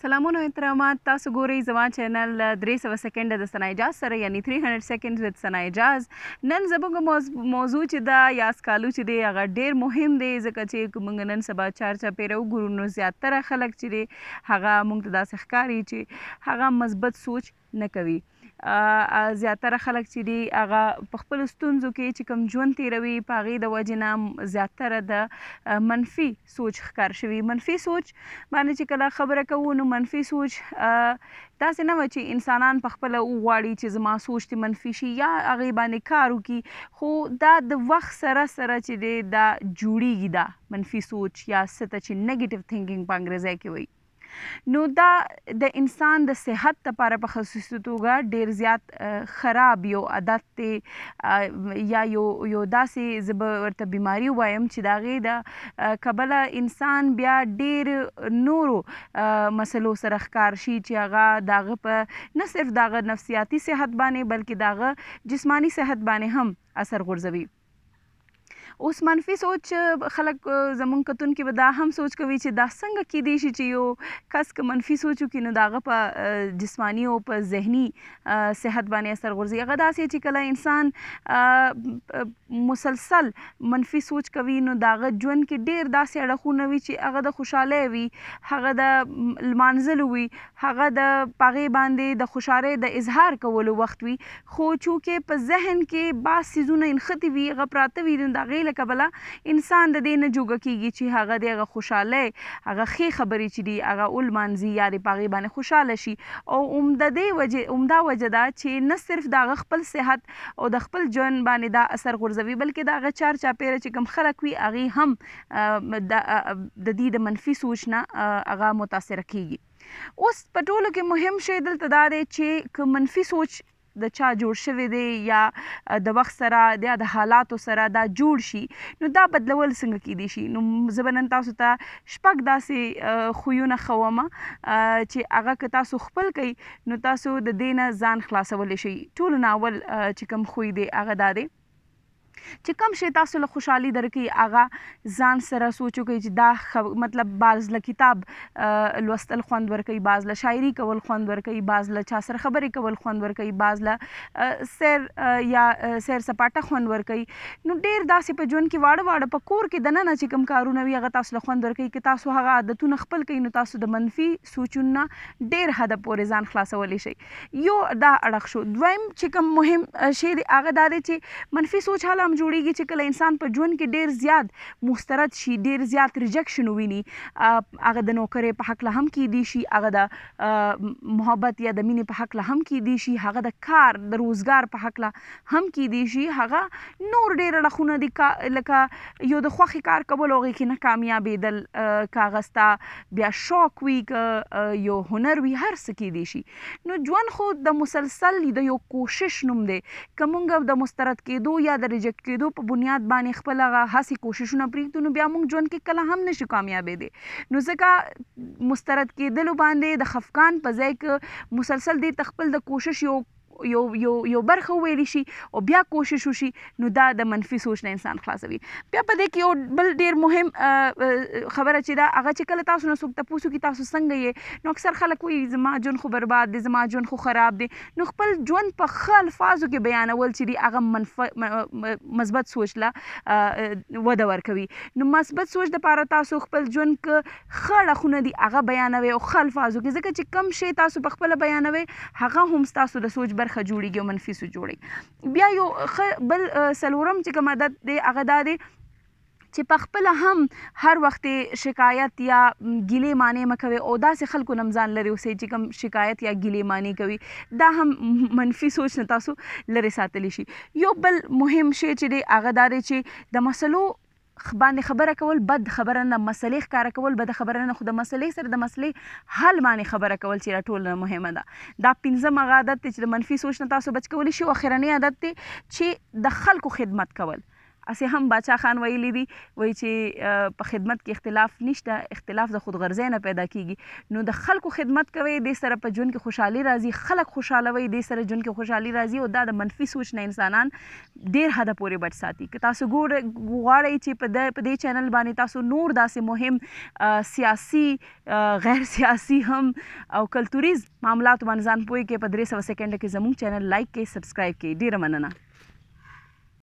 سلامونه احترامات تاسو ګورئ زما چینل 300 سکند د سنا اجاز سره یعنی 300 سکند وذ سنا اجاز نن زبوږ موضوع چې دا یا سکالو چې دی هغه ډیر مهم دی ځکه چې موږ نن سبا چار چا پیرو ګورو نو زیاتره خلک چې دی هغه موږ ته داسې ښکاری چې هغه مثبت سوچ نه کوي زیاتره خلک چې دی هغه په خپل ستونزو کې چې کم ژوند تیروي پاغه د وجنه زیاتره د منفي سوچ ښکار شوی منفي سوچ باندې چې کله خبره کوو نو منفي سوچ داسې نه و چې انسانان په خپل وغواړي چې زما سوچ ته منفي شي یا هغه باندې کار وکړي خو دا د وخت سره سره چې دی دا جوړیږي دا منفي سوچ یا ست چې نگیټیو تھینکینګ په انګریزي کې وایي نو دا د انسان د صحت لپاره په خصوصي توګه ډیر زیات خراب یو عادت ته یا یو یو داسې زب ورته بيماري وایم چې داغه د کبله انسان بیا ډیر نورو مسلو سره ښکار شي چې هغه داغه په نه صرف داغه نفسیاتي صحت باندې بلکې داغه جسمانی صحت باندې هم اثر غورځوي اوس منفي سوچ خلک زمونږ کتون کې به دا هم سوچ کوي چې دا څنګه کې دی شي چې یو کس که منفي سوچو کې نو داغه په جسمانی او په ذهني صحت باندې اثر غورځي هغه داسې چې کله انسان مسلسل منفي سوچ کوي نو داغه ژوند کې ډیر داسې اړخونه وي چې هغه د خوشاله وي هغه د لمانځلو وي هغه د پاغې باندې د خوشاله د اظهار کولو وخت وي خو چونکې په ذهن کې بعض سيزونه انختی وي غپراته وي نو داغه له کبله انسان د دې نه جوګه کیږي چې هغه دغه خوشاله هغه خې خبرې چې دی هغه اول مانزي یاري پاغي باندې خوشاله شي او عمده دی وجه عمده وجه دا چې نه صرف د خپل صحت او د خپل جون باندې دا اثر غورځوي بلکې دا چار چاپیره چې کم خلک وي هغه هم د دې د منفي سوچ نه هغه متاثر کیږي اوس په ټولو کې مهم شی دلته دا دی چې منفي سوچ د چا جوړ شوی دی یا د وخت سره یا د حالاتو سره دا جوړ شي نو دا بدلول څنګه کیدی شي نو زبنن تاسو ته شپږ داسې خویونه خوما چې هغه که تاسو خپل کوي نو تاسو د دینه ځان خلاصول شي ټول ناول چې کوم خوې دی هغه دا دی چې کم شي تاسو له خوشحالي درکې اغه ځان سره سوچو کې چې دا مطلب باز له کتاب لوستل خوند ورکې باز له شاعري کول خوند ورکې باز له چا سره خبرې کول خوند ورکې باز له سیر یا سیر سپاټه خوند ورکې نو ډیر داسې په ژوند کې واړه واړه په کور کې دنه چې کم کارونه وي هغه تاسو له خوند ورکې کې تاسو هغه عادتونه خپل کې نو تاسو د منفي سوچونه ډیر حد پورې ځان خلاصولی شي یو دا اړه شو دویم چې کوم مهم شی دی هغه دا دی چې منفي سوچ حاله هم جوړیږي چې کله انسان په ژوند کې ډیر زیات مسترد شي ډیر زیات ریجکشن ویني هغه د نوکرې په حق له هم کې دي شي هغه د محبت یا د مینې په حق له هم کې دي شي هغه د کار د روزګار په حق له هم کې دي شي هغه نور ډیر لخونه دي لکه یو د خوخي کار کول اوږي کې نه کامیابې دل کاغستا بیا شوق وی یو هنر وی هر څه کې دي شي نو ژوند خو د مسلسل د یو کوشش نوم دی کومنګ د مسترد کېدو یا د ریجکشن کېدو په بنیاد باندې خپل هغه هسي کوششونه پریږدو نو بیا موږ ژوند کې کله هم نشو کامیابېدې نو ځکه مسترد کېدل باندې د خفقان په ځای کې مسلسل دې تخپل د کوشش یو یو یو یو برخه ویلی شي او بیا کوشش وشي نو دا د منفي سوچ نه انسان خلاصوي بیا په دې کې یو بل ډیر مهم خبره چې دا هغه چې کله تاسو نه څوک تاسو کې تاسو څنګه یې نو اکثر خلک وایي زما جون خو برباد دي زما جون خو خراب دي نو خپل ژوند په ښه الفاظو کې بیانول چې دی هغه مثبت سوچ لا وده ورکوي نو مثبت سوچ د پاره تاسو خپل ژوند ک خړه خونه دی هغه بیانوي او خلفازو کې ځکه چې کم شی تاسو په خپل بیانوي هغه هم تاسو د سوچ بر برخه جوړیږي او منفي سو جوړي بیا یو بل سلورم چې کومه عادت دی هغه دا دی چې په خپل هم هر وخت شکایت یا ګیلې معنی مکوي او داسې خلکو نمځان لري اوسې چې کوم شکایت یا ګیلې معنی کوي دا هم منفي سوچ نه تاسو لري ساتلی شي یو بل مهم شی چې دی هغه دا چې د مسلو باندې خبره کول بد خبره نه مسلې ښکارا کول بد خبره نه خو د مسلې سره د مسلې حل باندې خبره کول چې راټول مهمه ده دا پنځم عادت چې د منفي سوچ نه تاسو بچ کول شي او اخرنی عادت دی چې د خلکو خدمت کول اسې هم بادشاه خان ویلی دی وایي چې په خدمت کې اختلاف نشته اختلاف د خودغرضۍ نه پیدا کیږي نو د خلکو خدمت کوي د سره په ژوند کې خوشحالي راځي خلک خوشاله وي د سره ژوند کې خوشحالي راځي او دا د منفي سوچ نه انسانان ډیر حد پورې بچ ساتي که تاسو ګور غواړئ چې په دې چینل باندې تاسو نور داسې مهم سیاسي غیر سیاسي هم او کلتوري معاملات باندې ځان پوي کې په 300 سکند کې زموږ چینل لایک کې سبسکرایب کې ډیره مننه